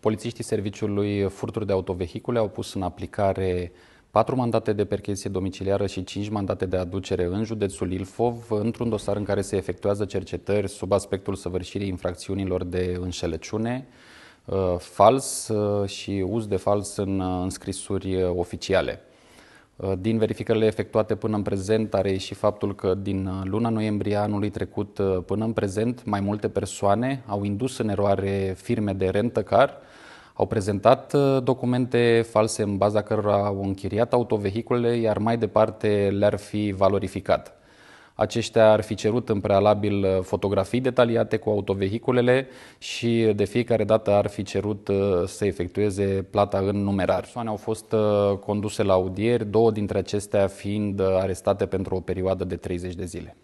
Polițiștii Serviciului Furturi de Autovehicule au pus în aplicare patru mandate de percheziție domiciliară și cinci mandate de aducere în județul Ilfov, într-un dosar în care se efectuează cercetări sub aspectul săvârșirii infracțiunilor de înșelăciune, uh, fals uh, și uz de fals în uh, înscrisuri oficiale. Uh, din verificările efectuate până în prezent are și faptul că din uh, luna noiembrie anului trecut uh, până în prezent mai multe persoane au indus în eroare firme de rentă car, au prezentat documente false în baza cărora au închiriat autovehiculele, iar mai departe le-ar fi valorificat aceștia ar fi cerut în prealabil uh, fotografii detaliate cu autovehiculele și uh, de fiecare dată ar fi cerut uh, să efectueze plata în numerar. Persoane au fost conduse la audieri, două dintre acestea fiind arestate pentru o perioadă de 30 de zile.